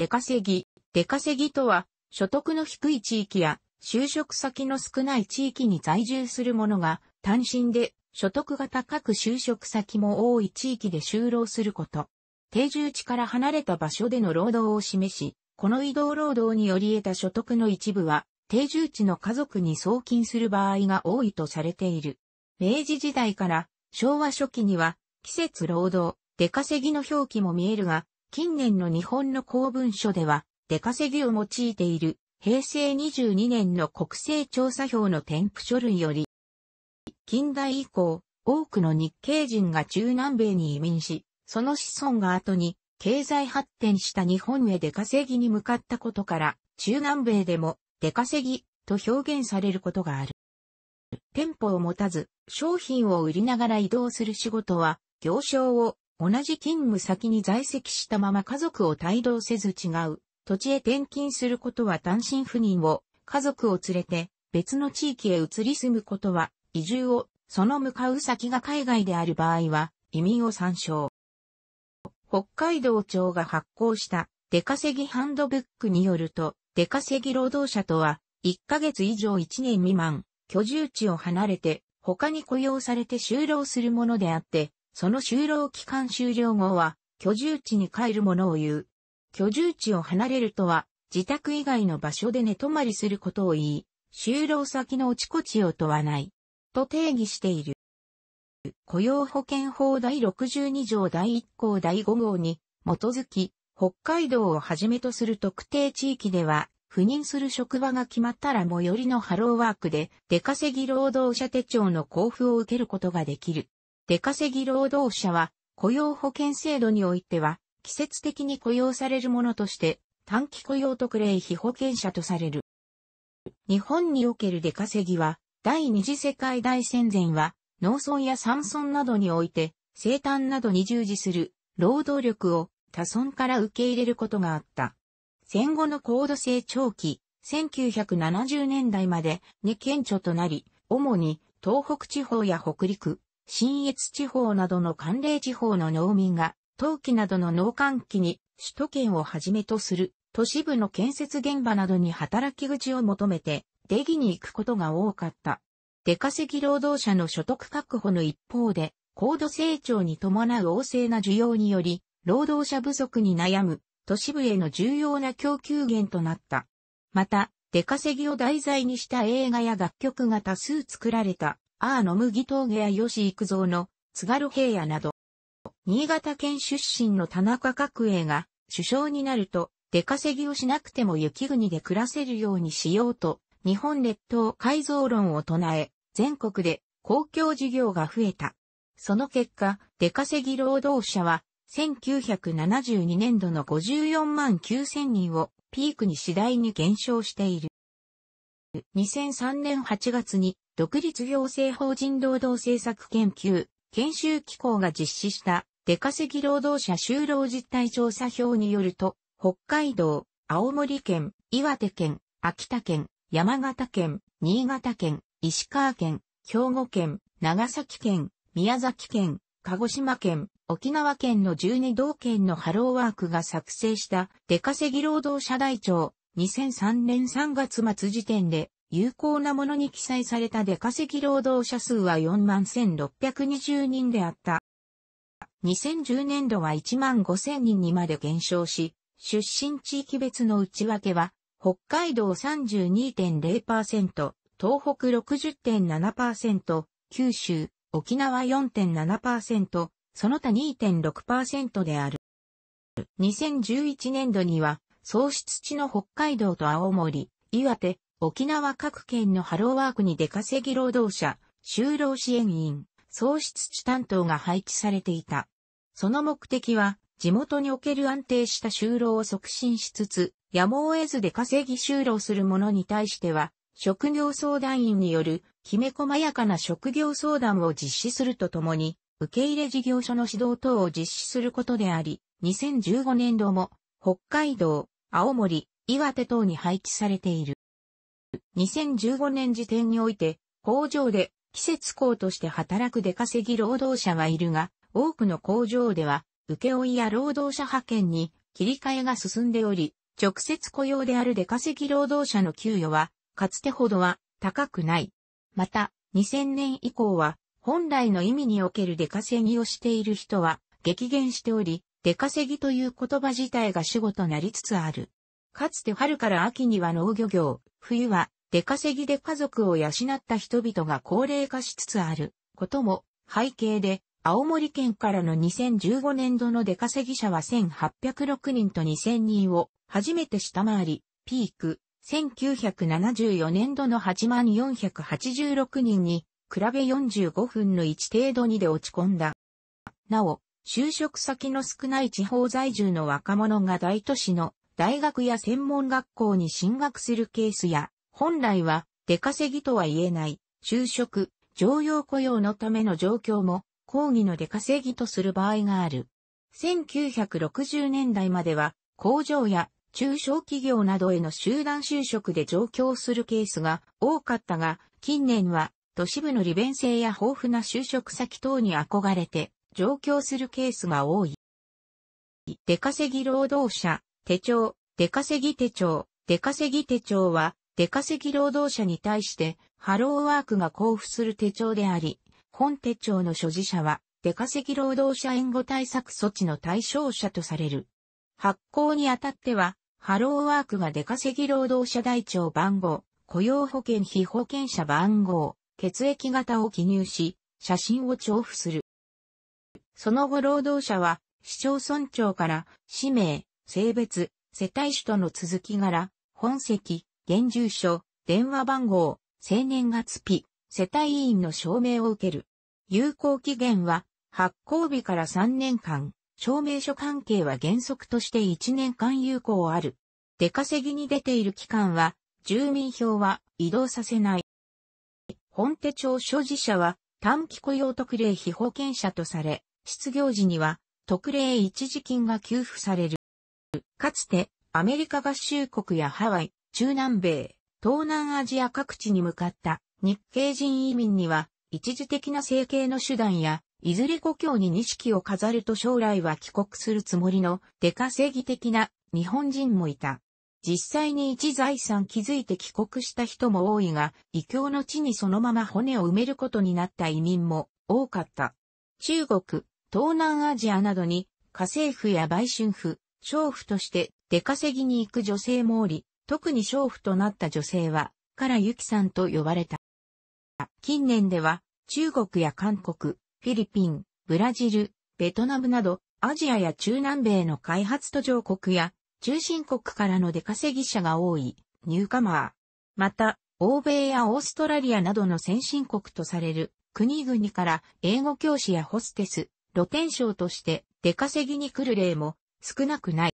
出稼ぎ。出稼ぎとは、所得の低い地域や、就職先の少ない地域に在住する者が、単身で、所得が高く就職先も多い地域で就労すること。定住地から離れた場所での労働を示し、この移動労働により得た所得の一部は、定住地の家族に送金する場合が多いとされている。明治時代から昭和初期には、季節労働、出稼ぎの表記も見えるが、近年の日本の公文書では、出稼ぎを用いている、平成22年の国勢調査票の添付書類より、近代以降、多くの日系人が中南米に移民し、その子孫が後に経済発展した日本へ出稼ぎに向かったことから、中南米でも出稼ぎと表現されることがある。店舗を持たず、商品を売りながら移動する仕事は、行商を同じ勤務先に在籍したまま家族を帯同せず違う土地へ転勤することは単身赴任を、家族を連れて別の地域へ移り住むことは移住を、その向かう先が海外である場合は移民を参照。北海道庁が発行した出稼ぎハンドブックによると、出稼ぎ労働者とは、1ヶ月以上1年未満、居住地を離れて、他に雇用されて就労するものであって、その就労期間終了後は、居住地に帰る者を言う。居住地を離れるとは、自宅以外の場所で寝泊まりすることを言い、就労先のおちこちを問わない。と定義している。雇用保険法第62条第1項第5号に基づき、北海道をはじめとする特定地域では、赴任する職場が決まったら最寄りのハローワークで出稼ぎ労働者手帳の交付を受けることができる。出稼ぎ労働者は雇用保険制度においては季節的に雇用されるものとして短期雇用特例非保険者とされる。日本における出稼ぎは第二次世界大戦前は農村や山村などにおいて生誕などに従事する労働力を他村から受け入れることがあった。戦後の高度成長期、1970年代までに顕著となり、主に東北地方や北陸、新越地方などの寒冷地方の農民が、冬季などの農閑期に首都圏をはじめとする都市部の建設現場などに働き口を求めて出来に行くことが多かった。出稼ぎ労働者の所得確保の一方で、高度成長に伴う旺盛な需要により、労働者不足に悩む都市部への重要な供給源となった。また、出稼ぎを題材にした映画や楽曲が多数作られた。アーノムギ峠や吉幾三の津軽平野など、新潟県出身の田中角栄が首相になると出稼ぎをしなくても雪国で暮らせるようにしようと日本列島改造論を唱え全国で公共事業が増えた。その結果、出稼ぎ労働者は1972年度の54万9000人をピークに次第に減少している。2003年8月に独立行政法人労働政策研究、研修機構が実施した出稼ぎ労働者就労実態調査表によると、北海道、青森県、岩手県、秋田県、山形県、新潟県、石川県、兵庫県、長崎県、宮崎県、鹿児島県、沖縄県の12道県のハローワークが作成した出稼ぎ労働者台帳2003年3月末時点で有効なものに記載された出稼ぎ労働者数は41,620人であった。2010年度は15,000人にまで減少し、出身地域別の内訳は、北海道32.0%、東北60.7%、九州、沖縄4.7%、その他2.6%である。2011年度には、創出地の北海道と青森、岩手、沖縄各県のハローワークに出稼ぎ労働者、就労支援員、創出地担当が配置されていた。その目的は、地元における安定した就労を促進しつつ、やむを得ず出稼ぎ就労する者に対しては、職業相談員による、きめ細やかな職業相談を実施するとともに、受け入れ事業所の指導等を実施することであり、2015年度も、北海道、青森、岩手等に配置されている。2015年時点において、工場で季節工として働く出稼ぎ労働者はいるが、多くの工場では、請負や労働者派遣に切り替えが進んでおり、直接雇用である出稼ぎ労働者の給与は、かつてほどは高くない。また、2000年以降は、本来の意味における出稼ぎをしている人は激減しており、出稼ぎという言葉自体が主語となりつつある。かつて春から秋には農漁業、冬は出稼ぎで家族を養った人々が高齢化しつつあることも背景で、青森県からの2015年度の出稼ぎ者は1806人と2000人を初めて下回り、ピーク、1974年度の8486人に、比べ45分の1程度にで落ち込んだ。なお、就職先の少ない地方在住の若者が大都市の大学や専門学校に進学するケースや、本来は出稼ぎとは言えない、就職、常用雇用のための状況も、講義の出稼ぎとする場合がある。1960年代までは、工場や中小企業などへの集団就職で上京するケースが多かったが、近年は都市部の利便性や豊富な就職先等に憧れて上京するケースが多い。出稼ぎ労働者、手帳、出稼ぎ手帳、出稼ぎ手帳は、出稼ぎ労働者に対して、ハローワークが交付する手帳であり、本手帳の所持者は、出稼ぎ労働者援護対策措置の対象者とされる。発行にあたっては、ハローワークが出稼ぎ労働者台帳番号、雇用保険被保険者番号、血液型を記入し、写真を重付する。その後労働者は、市町村長から氏名、性別、世帯主との続き柄、本籍、現住所、電話番号、生年月日、世帯委員の証明を受ける。有効期限は、発行日から3年間、証明書関係は原則として1年間有効ある。出稼ぎに出ている期間は、住民票は移動させない。本手帳所持者は短期雇用特例被保険者とされ、失業時には特例一時金が給付される。かつてアメリカ合衆国やハワイ、中南米、東南アジア各地に向かった日系人移民には一時的な生計の手段やいずれ故郷に錦を飾ると将来は帰国するつもりの出稼ぎ的な日本人もいた。実際に一財産築いて帰国した人も多いが、異教の地にそのまま骨を埋めることになった移民も多かった。中国、東南アジアなどに家政婦や売春婦、娼婦として出稼ぎに行く女性もおり、特に娼婦となった女性は、からゆきさんと呼ばれた。近年では、中国や韓国、フィリピン、ブラジル、ベトナムなど、アジアや中南米の開発途上国や、中心国からの出稼ぎ者が多い、ニューカマー。また、欧米やオーストラリアなどの先進国とされる国々から英語教師やホステス、露天商として出稼ぎに来る例も少なくない。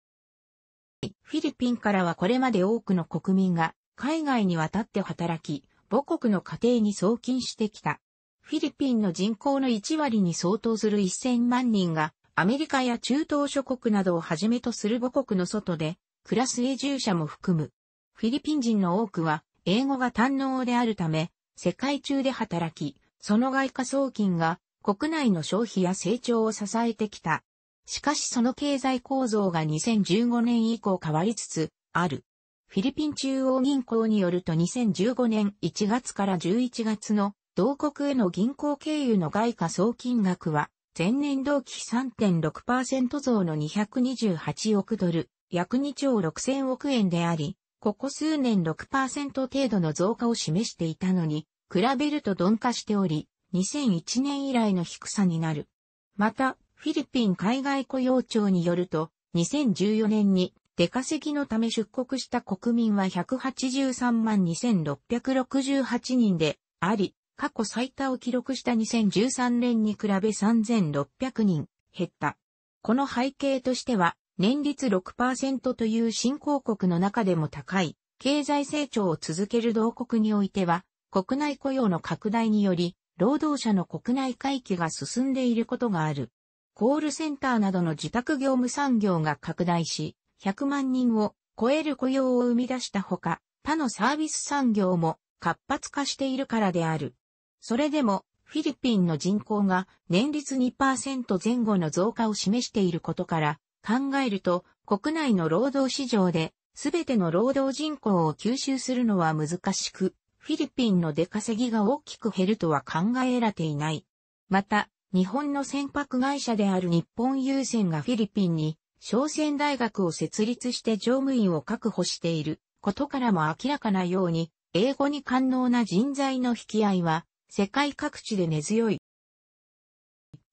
フィリピンからはこれまで多くの国民が海外に渡って働き、母国の家庭に送金してきた。フィリピンの人口の1割に相当する1000万人が、アメリカや中東諸国などをはじめとする母国の外で、暮らす永住者も含む。フィリピン人の多くは、英語が堪能であるため、世界中で働き、その外貨送金が国内の消費や成長を支えてきた。しかしその経済構造が2015年以降変わりつつある。フィリピン中央銀行によると2015年1月から11月の同国への銀行経由の外貨総金額は前年同期3.6%増の228億ドル、約2兆6000億円であり、ここ数年6%程度の増加を示していたのに、比べると鈍化しており、2001年以来の低さになる。また、フィリピン海外雇用庁によると、2014年に出稼ぎのため出国した国民は183万2668人であり、過去最多を記録した2013年に比べ3600人減った。この背景としては、年率6%という新興国の中でも高い、経済成長を続ける同国においては、国内雇用の拡大により、労働者の国内回帰が進んでいることがある。コールセンターなどの自宅業務産業が拡大し、100万人を超える雇用を生み出したほか、他のサービス産業も活発化しているからである。それでも、フィリピンの人口が年率2%前後の増加を示していることから、考えると国内の労働市場で全ての労働人口を吸収するのは難しく、フィリピンの出稼ぎが大きく減るとは考えられていない。また、日本の船舶会社である日本郵船がフィリピンに商船大学を設立して乗務員を確保していることからも明らかなように、英語に官能な人材の引き合いは世界各地で根強い。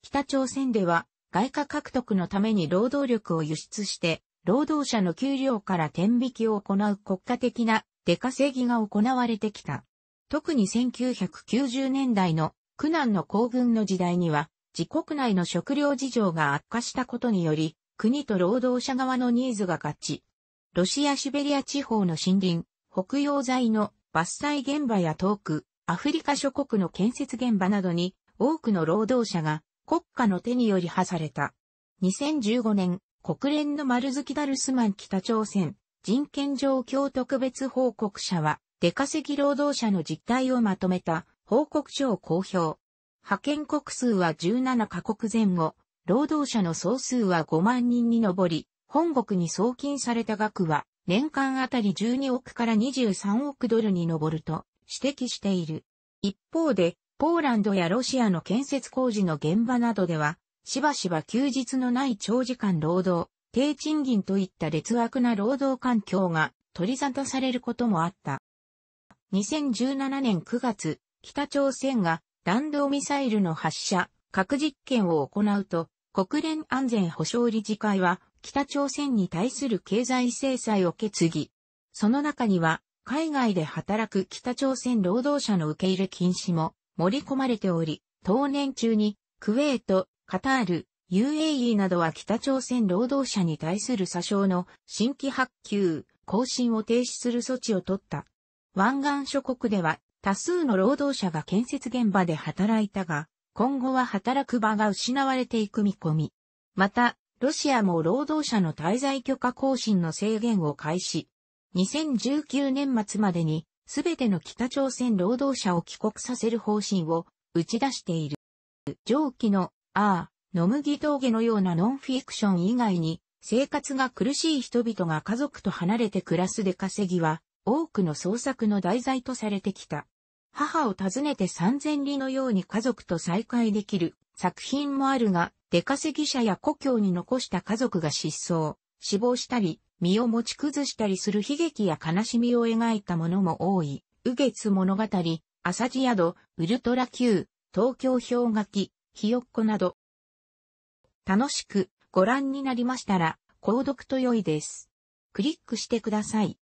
北朝鮮では外貨獲得のために労働力を輸出して、労働者の給料から天引きを行う国家的な出稼ぎが行われてきた。特に1990年代の苦難の行軍の時代には、自国内の食料事情が悪化したことにより、国と労働者側のニーズが合致。ロシア・シベリア地方の森林、北洋材の伐採現場や遠く、アフリカ諸国の建設現場などに、多くの労働者が国家の手により派された。2015年、国連の丸月ダルスマン北朝鮮人権状況特別報告者は、出稼ぎ労働者の実態をまとめた報告書を公表。派遣国数は17カ国前後、労働者の総数は5万人に上り、本国に送金された額は年間あたり12億から23億ドルに上ると指摘している。一方で、ポーランドやロシアの建設工事の現場などでは、しばしば休日のない長時間労働、低賃金といった劣悪な労働環境が取り沙汰されることもあった。2017年9月、北朝鮮が弾道ミサイルの発射、核実験を行うと、国連安全保障理事会は北朝鮮に対する経済制裁を決議。その中には、海外で働く北朝鮮労働者の受け入れ禁止も盛り込まれており、当年中に、クウェート、カタール、UAE などは北朝鮮労働者に対する詐称の新規発給、更新を停止する措置を取った。湾岸諸国では多数の労働者が建設現場で働いたが、今後は働く場が失われていく見込み。また、ロシアも労働者の滞在許可更新の制限を開始。2019年末までに、すべての北朝鮮労働者を帰国させる方針を打ち出している。上記の、ああ、野麦峠のようなノンフィクション以外に、生活が苦しい人々が家族と離れて暮らす出稼ぎは、多くの創作の題材とされてきた。母を訪ねて三千里のように家族と再会できる作品もあるが、出稼ぎ者や故郷に残した家族が失踪、死亡したり、身を持ち崩したりする悲劇や悲しみを描いたものも多い。雨月物語、朝地宿、ウルトラ Q、東京氷河期、ひよっこなど。楽しくご覧になりましたら、購読と良いです。クリックしてください。